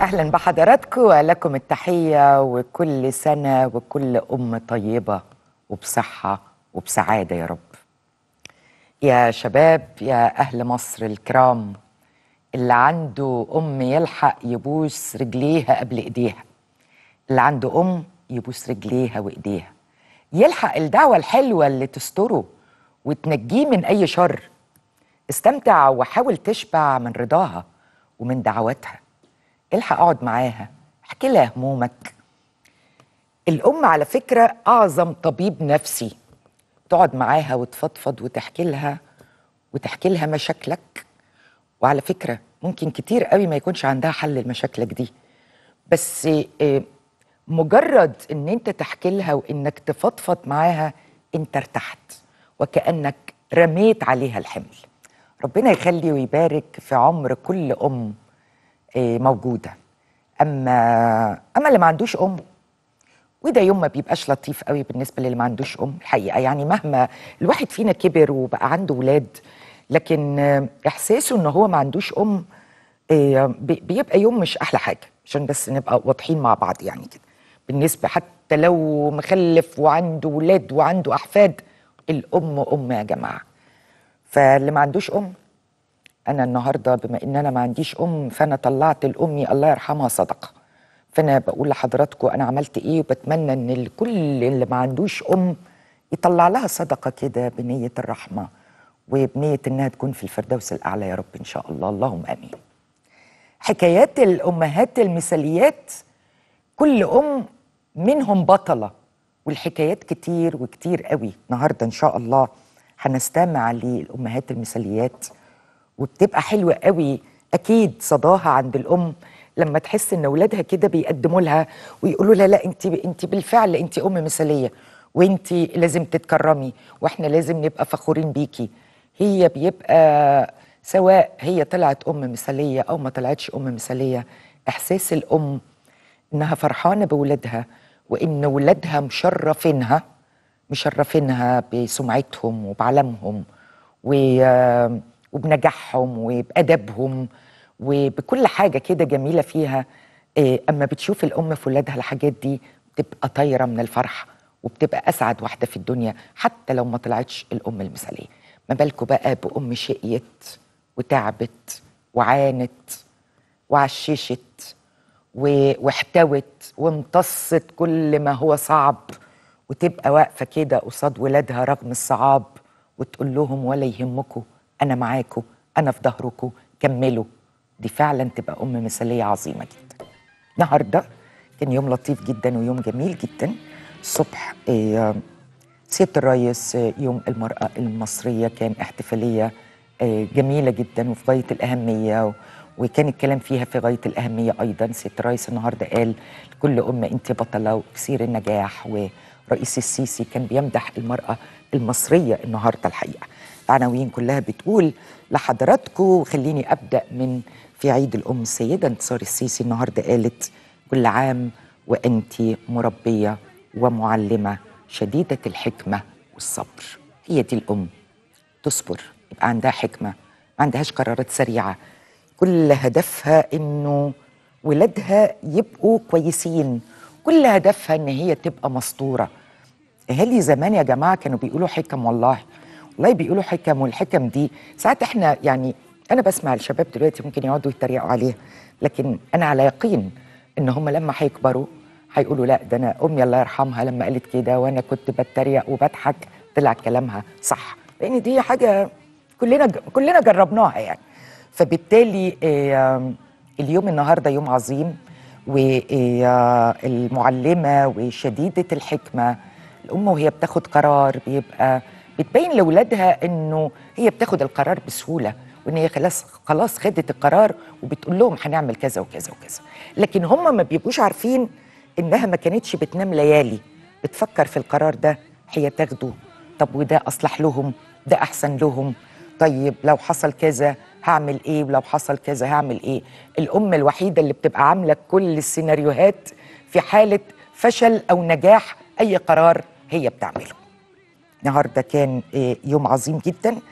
اهلا بحضراتكم ولكم التحيه وكل سنه وكل ام طيبه وبصحه وبسعاده يا رب يا شباب يا اهل مصر الكرام اللي عنده ام يلحق يبوس رجليها قبل ايديها اللي عنده ام يبوس رجليها وايديها يلحق الدعوه الحلوه اللي تستره وتنجيه من اي شر استمتع وحاول تشبع من رضاها ومن دعواتها الحق اقعد معاها احكي لها همومك الام على فكره اعظم طبيب نفسي تقعد معاها وتفضفض وتحكي لها وتحكي لها مشاكلك وعلى فكره ممكن كتير قوي ما يكونش عندها حل لمشاكلك دي بس آه، مجرد ان انت تحكي لها وانك تفضفض معاها انت ارتحت وكانك رميت عليها الحمل ربنا يخلي ويبارك في عمر كل ام آه، موجوده اما اما اللي ما عندوش ام وده يوم ما بيبقاش لطيف قوي بالنسبه للي ما عندوش ام الحقيقه يعني مهما الواحد فينا كبر وبقى عنده ولاد لكن احساسه ان هو ما عندوش ام آه، بيبقى يوم مش احلى حاجه عشان بس نبقى واضحين مع بعض يعني كده بالنسبه حتى لو مخلف وعنده ولاد وعنده احفاد الام ام يا جماعه فاللي ما عندوش ام انا النهارده بما ان انا ما عنديش ام فانا طلعت لامي الله يرحمها صدقه فانا بقول لحضراتكم انا عملت ايه وبتمنى ان كل اللي ما عندوش ام يطلع لها صدقه كده بنيه الرحمه وبنيه انها تكون في الفردوس الاعلى يا رب ان شاء الله اللهم امين حكايات الامهات المثاليات كل ام منهم بطله والحكايات كتير وكتير قوي النهارده ان شاء الله هنستمع للامهات المثاليات وبتبقى حلوه قوي اكيد صداها عند الام لما تحس ان اولادها كده بيقدموا لها ويقولوا لها لا انت انت بالفعل انت ام مثاليه وانت لازم تتكرمي واحنا لازم نبقى فخورين بيكي هي بيبقى سواء هي طلعت ام مثاليه او ما طلعتش ام مثاليه احساس الام انها فرحانه باولادها وان ولادها مشرفينها مشرفينها بسمعتهم وبعلمهم و وبنجاحهم وبأدبهم وبكل حاجة كده جميلة فيها آه، أما بتشوف الأم في ولادها الحاجات دي بتبقى طايرة من الفرح وبتبقى أسعد واحدة في الدنيا حتى لو ما طلعتش الأم المثالية ما بالكوا بقى بأم شقيت وتعبت وعانت وعششت واحتوت وامتصت كل ما هو صعب وتبقى واقفة كده قصاد ولادها رغم الصعاب وتقول لهم ولا يهمكم انا معاكو انا في ظهركو كملوا دي فعلا تبقى ام مثاليه عظيمه جدا النهارده كان يوم لطيف جدا ويوم جميل جدا الصبح آه، سياده الرئيس آه، يوم المراه المصريه كان احتفاليه آه، جميله جدا وفي غايه الاهميه وكان الكلام فيها في غايه الاهميه ايضا سياده الرئيس النهارده قال لكل ام انت بطله وكثير النجاح و الرئيس السيسي كان بيمدح المرأة المصرية النهاردة الحقيقة العناوين كلها بتقول لحضراتكم وخليني أبدأ من في عيد الأم السيدة انتصار السيسي النهاردة قالت كل عام وأنت مربية ومعلمة شديدة الحكمة والصبر هي دي الأم تصبر يبقى عندها حكمة ما عندهاش قرارات سريعة كل هدفها إنه ولادها يبقوا كويسين كل هدفها ان هي تبقى مسطوره اهالي زمان يا جماعه كانوا بيقولوا حكم والله والله بيقولوا حكم والحكم دي ساعات احنا يعني انا بسمع الشباب دلوقتي ممكن يقعدوا يتريقوا عليها لكن انا على يقين ان هم لما هيكبروا هيقولوا لا ده انا امي الله يرحمها لما قالت كده وانا كنت بتريق وبضحك طلع كلامها صح لان دي حاجه كلنا كلنا جربناها يعني فبالتالي اليوم النهارده يوم عظيم والمعلمه وشديده الحكمه الام وهي بتاخد قرار بيبقى بتبين لاولادها انه هي بتاخد القرار بسهوله وان هي خلاص خلاص خدت القرار وبتقول لهم هنعمل كذا وكذا وكذا لكن هم ما بيبقوش عارفين انها ما كانتش بتنام ليالي بتفكر في القرار ده هي تاخده طب وده اصلح لهم ده احسن لهم طيب لو حصل كذا هعمل ايه ولو حصل كذا هعمل ايه الام الوحيده اللي بتبقى عامله كل السيناريوهات في حاله فشل او نجاح اي قرار هي بتعمله النهارده كان آه، يوم عظيم جدا